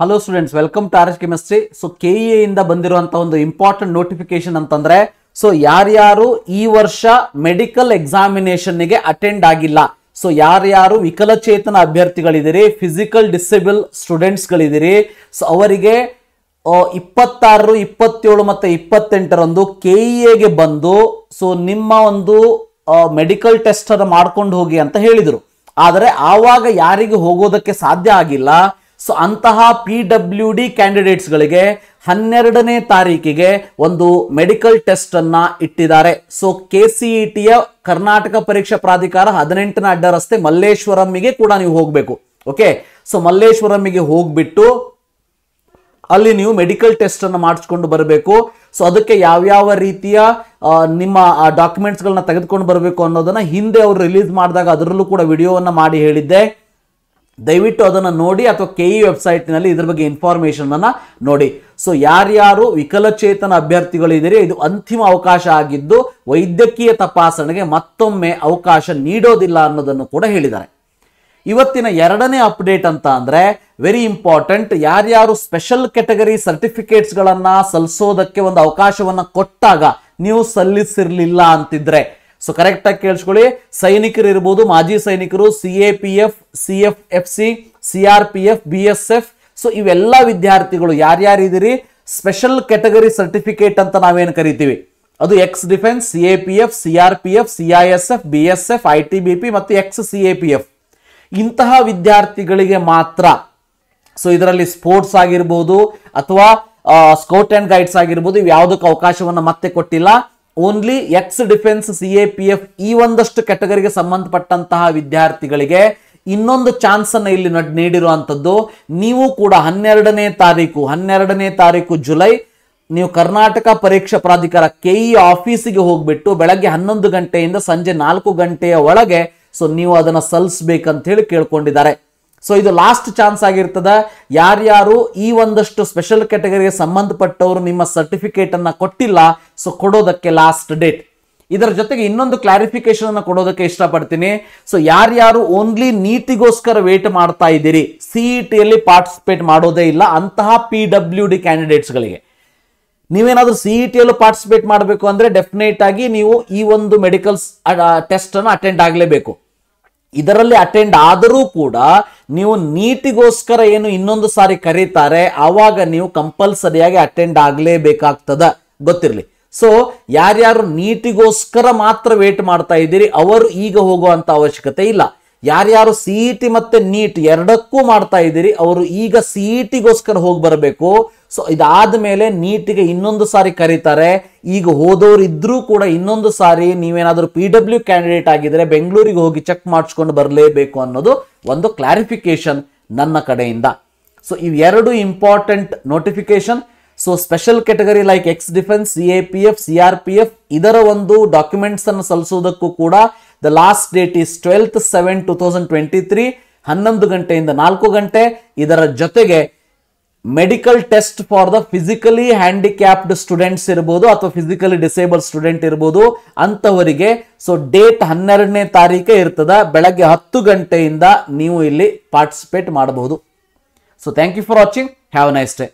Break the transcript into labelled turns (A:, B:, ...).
A: hello students welcome to our chemistry so K ಇಂದ ಬಂದಿರುವಂತಹ ಒಂದು ಇಂಪಾರ್ಟೆಂಟ್ ನೋಟಿಫಿಕೇಶನ್ ಅಂತಂದ್ರೆ ಸೊ ಯಾರ್ಯಾರು ಈ ವರ್ಷ ಮೆಡಿಕಲ್ ಎಕ್ಸಾಮಿನೇಷನ್ ಗೆ ಅಟೆಂಡ್ ಆಗಿಲ್ಲ ಸೊ ಯಾರ್ಯಾರು ವಿಕಲಚೇತನ ಅಭ್ಯರ್ಥಿಗಳಿದ್ದೀರಿ ಫಿಸಿಕಲ್ ಡಿಸೇಬಲ್ ಸ್ಟೂಡೆಂಟ್ಸ್ ಗಳಿದಿರಿ ಸೊ ಅವರಿಗೆ ಇಪ್ಪತ್ತಾರು ಇಪ್ಪತ್ತೇಳು ಮತ್ತೆ ಇಪ್ಪತ್ತೆಂಟರಂದು ಕೆ ಎಗೆ e ಬಂದು ಸೊ ನಿಮ್ಮ ಒಂದು ಮೆಡಿಕಲ್ ಟೆಸ್ಟ್ ಅನ್ನು ಮಾಡ್ಕೊಂಡು ಹೋಗಿ ಅಂತ ಹೇಳಿದರು ಆದರೆ ಆವಾಗ ಯಾರಿಗೆ ಹೋಗೋದಕ್ಕೆ ಸಾಧ್ಯ ಆಗಿಲ್ಲ ಸೊ ಅಂತಹ ಪಿ ಡಬ್ಲ್ಯೂ ಡಿ ಕ್ಯಾಂಡಿಡೇಟ್ಸ್ಗಳಿಗೆ ಹನ್ನೆರಡನೇ ತಾರೀಕಿಗೆ ಒಂದು ಮೆಡಿಕಲ್ ಟೆಸ್ಟ್ ಅನ್ನ ಇಟ್ಟಿದ್ದಾರೆ ಸೊ ಕೆ ಸಿ ಇ ಟಿಯ ಕರ್ನಾಟಕ ಪರೀಕ್ಷಾ ಪ್ರಾಧಿಕಾರ ಹದಿನೆಂಟನೇ ಅಡ್ಡ ರಸ್ತೆ ಮಲ್ಲೇಶ್ವರಂಗೆ ಕೂಡ ನೀವು ಹೋಗಬೇಕು ಓಕೆ ಸೊ ಮಲ್ಲೇಶ್ವರಂಗೆ ಹೋಗ್ಬಿಟ್ಟು ಅಲ್ಲಿ ನೀವು ಮೆಡಿಕಲ್ ಟೆಸ್ಟ್ ಅನ್ನು ಮಾಡಿಸ್ಕೊಂಡು ಬರಬೇಕು ಸೊ ಅದಕ್ಕೆ ಯಾವ್ಯಾವ ರೀತಿಯ ನಿಮ್ಮ ಡಾಕ್ಯುಮೆಂಟ್ಸ್ಗಳನ್ನ ತೆಗೆದುಕೊಂಡು ಬರಬೇಕು ಅನ್ನೋದನ್ನ ಹಿಂದೆ ಅವರು ರಿಲೀಸ್ ಮಾಡಿದಾಗ ಅದರಲ್ಲೂ ಕೂಡ ವಿಡಿಯೋವನ್ನು ಮಾಡಿ ಹೇಳಿದ್ದೆ ದಯವಿಟ್ಟು ಅದನ್ನು ನೋಡಿ ಅಥವಾ ಕೆ ಇ ವೆಬ್ಸೈಟ್ನಲ್ಲಿ ಇದ್ರ ಬಗ್ಗೆ ಇನ್ಫಾರ್ಮೇಷನನ್ನು ನೋಡಿ ಸೊ ಯಾರ್ಯಾರು ವಿಕಲಚೇತನ ಅಭ್ಯರ್ಥಿಗಳಿದ್ದೀರಿ ಇದು ಅಂತಿಮ ಅವಕಾಶ ಆಗಿದ್ದು ವೈದ್ಯಕೀಯ ತಪಾಸಣೆಗೆ ಮತ್ತೊಮ್ಮೆ ಅವಕಾಶ ನೀಡೋದಿಲ್ಲ ಅನ್ನೋದನ್ನು ಕೂಡ ಹೇಳಿದ್ದಾರೆ ಇವತ್ತಿನ ಎರಡನೇ ಅಪ್ಡೇಟ್ ಅಂತ ಅಂದರೆ ವೆರಿ ಇಂಪಾರ್ಟೆಂಟ್ ಯಾರ್ಯಾರು ಸ್ಪೆಷಲ್ ಕೆಟಗರಿ ಸರ್ಟಿಫಿಕೇಟ್ಸ್ಗಳನ್ನು ಸಲ್ಲಿಸೋದಕ್ಕೆ ಒಂದು ಅವಕಾಶವನ್ನು ಕೊಟ್ಟಾಗ ನೀವು ಸಲ್ಲಿಸಿರ್ಲಿಲ್ಲ ಅಂತಿದ್ರೆ ಸೊ ಕರೆಕ್ಟಾಗಿ ಕೇಳಿಸ್ಕೊಳ್ಳಿ ಸೈನಿಕರು ಇರ್ಬೋದು ಮಾಜಿ ಸೈನಿಕರು C A P F C F F C C R P F B S F so ಇವೆಲ್ಲ ವಿದ್ಯಾರ್ಥಿಗಳು ಯಾರ್ಯಾರಿದ್ದೀರಿ ಸ್ಪೆಷಲ್ ಕ್ಯಾಟಗರಿ ಸರ್ಟಿಫಿಕೇಟ್ ಅಂತ ನಾವೇನು ಕರಿತೀವಿ ಅದು ex defence C A P F C R P F C I S F B S F I T B P ಮತ್ತು ex C A P F ಇಂತಹ ವಿದ್ಯಾರ್ಥಿಗಳಿಗೆ ಮಾತ್ರ ಸೊ ಇದರಲ್ಲಿ ಸ್ಪೋರ್ಟ್ಸ್ ಆಗಿರ್ಬೋದು ಅಥವಾ ಸ್ಕೌಟ್ ಆ್ಯಂಡ್ ಗೈಡ್ಸ್ ಆಗಿರ್ಬೋದು ಇವು ಯಾವುದಕ್ಕೆ ಅವಕಾಶವನ್ನು ಮತ್ತೆ ಕೊಟ್ಟಿಲ್ಲ only ex defence C A P F ಈ ಒಂದಷ್ಟು ಕ್ಯಾಟಗರಿಗೆ ಸಂಬಂಧಪಟ್ಟಂತಹ ವಿದ್ಯಾರ್ಥಿಗಳಿಗೆ ಇನ್ನೊಂದು ಚಾನ್ಸ್ ಅನ್ನು ಇಲ್ಲಿ ನೀಡಿರುವಂಥದ್ದು ನೀವು ಕೂಡ ಹನ್ನೆರಡನೇ ತಾರೀಕು ಹನ್ನೆರಡನೇ ತಾರೀಕು ಜುಲೈ ನೀವು ಕರ್ನಾಟಕ ಪರೀಕ್ಷಾ ಪ್ರಾಧಿಕಾರ ಕೆಇ ಆಫೀಸಿಗೆ e ಹೋಗ್ಬಿಟ್ಟು ಬೆಳಗ್ಗೆ ಹನ್ನೊಂದು ಗಂಟೆಯಿಂದ ಸಂಜೆ ನಾಲ್ಕು ಗಂಟೆಯ ಒಳಗೆ ಸೊ ನೀವು ಅದನ್ನು ಸಲ್ಲಿಸ್ಬೇಕಂತ ಹೇಳಿ ಕೇಳ್ಕೊಂಡಿದ್ದಾರೆ ಸೊ ಇದು ಲಾಸ್ಟ್ ಚಾನ್ಸ್ ಆಗಿರ್ತದೆ ಯಾರ್ಯಾರು ಈ ಒಂದಷ್ಟು ಸ್ಪೆಷಲ್ ಕ್ಯಾಟಗರಿಗೆ ಸಂಬಂಧಪಟ್ಟವರು ನಿಮ್ಮ ಸರ್ಟಿಫಿಕೇಟನ್ನು ಕೊಟ್ಟಿಲ್ಲ ಸೊ ಕೊಡೋದಕ್ಕೆ ಲಾಸ್ಟ್ ಡೇಟ್ ಇದರ ಜೊತೆಗೆ ಇನ್ನೊಂದು ಕ್ಲಾರಿಫಿಕೇಶನ್ ಅನ್ನು ಕೊಡೋದಕ್ಕೆ ಇಷ್ಟಪಡ್ತೀನಿ ಸೊ ಯಾರ್ಯಾರು ಓನ್ಲಿ ನೀಟಿಗೋಸ್ಕರ ವೇಟ್ ಮಾಡ್ತಾ ಇದ್ದೀರಿ ಸಿಇಟಿಯಲ್ಲಿ ಪಾರ್ಟಿಸಿಪೇಟ್ ಮಾಡೋದೇ ಇಲ್ಲ ಅಂತಹ ಪಿ ಡಬ್ಲ್ಯೂ ಡಿ ಕ್ಯಾಂಡಿಡೇಟ್ಸ್ಗಳಿಗೆ ನೀವೇನಾದರೂ ಸಿ ಇ ಟಿಯಲ್ಲೂ ಪಾರ್ಟಿಸಿಪೇಟ್ ಮಾಡಬೇಕು ಅಂದರೆ ಡೆಫಿನೆಟ್ ಆಗಿ ನೀವು ಈ ಒಂದು ಮೆಡಿಕಲ್ಸ್ ಟೆಸ್ಟನ್ನು ಅಟೆಂಡ್ ಆಗಲೇಬೇಕು ಇದರಲ್ಲಿ ಅಟೆಂಡ್ ಆದರೂ ಕೂಡ ನೀವು ನೀಟಿಗೋಸ್ಕರ ಏನು ಇನ್ನೊಂದು ಸಾರಿ ಕರೀತಾರೆ ಆವಾಗ ನೀವು ಕಂಪಲ್ಸರಿಯಾಗಿ ಅಟೆಂಡ್ ಆಗಲೇಬೇಕಾಗ್ತದ ಗೊತ್ತಿರಲಿ ಸೊ ಯಾರ್ಯಾರು ನೀಟಿಗೋಸ್ಕರ ಮಾತ್ರ ವೇಟ್ ಮಾಡ್ತಾ ಇದ್ದೀರಿ ಅವರು ಈಗ ಹೋಗುವಂತ ಅವಶ್ಯಕತೆ ಇಲ್ಲ ಯಾರ್ಯಾರು ಸಿ ಮತ್ತೆ ನೀಟ್ ಎರಡಕ್ಕೂ ಮಾಡ್ತಾ ಇದ್ದೀರಿ ಅವರು ಈಗ ಸಿ ಇ ಹೋಗಿ ಬರಬೇಕು ಸೊ ಇದಾದ ಮೇಲೆ ನೀಟಿಗೆ ಇನ್ನೊಂದು ಸಾರಿ ಕರೀತಾರೆ ಈಗ ಹೋದವ್ರು ಇದ್ರೂ ಕೂಡ ಇನ್ನೊಂದು ಸಾರಿ ನೀವೇನಾದರೂ ಪಿ ಡಬ್ಲ್ಯೂ ಕ್ಯಾಂಡಿಡೇಟ್ ಆಗಿದ್ರೆ ಬೆಂಗಳೂರಿಗೆ ಹೋಗಿ ಚೆಕ್ ಮಾಡಿಸ್ಕೊಂಡು ಬರಲೇಬೇಕು ಅನ್ನೋದು ಒಂದು ಕ್ಲಾರಿಫಿಕೇಶನ್ ನನ್ನ ಕಡೆಯಿಂದ ಸೊ ಎರಡು important notification so special category like ex defence C A P F C R P F ಇದರ ಒಂದು ಡಾಕ್ಯುಮೆಂಟ್ಸ್ ಅನ್ನು ಸಲ್ಲಿಸುವುದಕ್ಕೂ ಕೂಡ the last date is twelfth seven two thousand twenty three ಹನ್ನೊಂದು ಗಂಟೆಯಿಂದ ನಾಲ್ಕು ಗಂಟೆ ಇದರ ಜೊತೆಗೆ medical test for the physically handicapped students ಇರ್ಬೋದು ಅಥವಾ ಫಿಸಿಕಲಿ ಡಿಸೇಬಲ್ ಸ್ಟೂಡೆಂಟ್ ಇರ್ಬೋದು ಅಂತವರಿಗೆ ಸೊ ಡೇಟ್ ಹನ್ನೆರಡನೇ ತಾರೀಕೆ ಇರ್ತದ ಬೆಳಗ್ಗೆ ಹತ್ತು ಗಂಟೆಯಿಂದ ನೀವು ಇಲ್ಲಿ ಪಾರ್ಟಿಸಿಪೇಟ್ ಮಾಡಬಹುದು so thank you for watching have nice day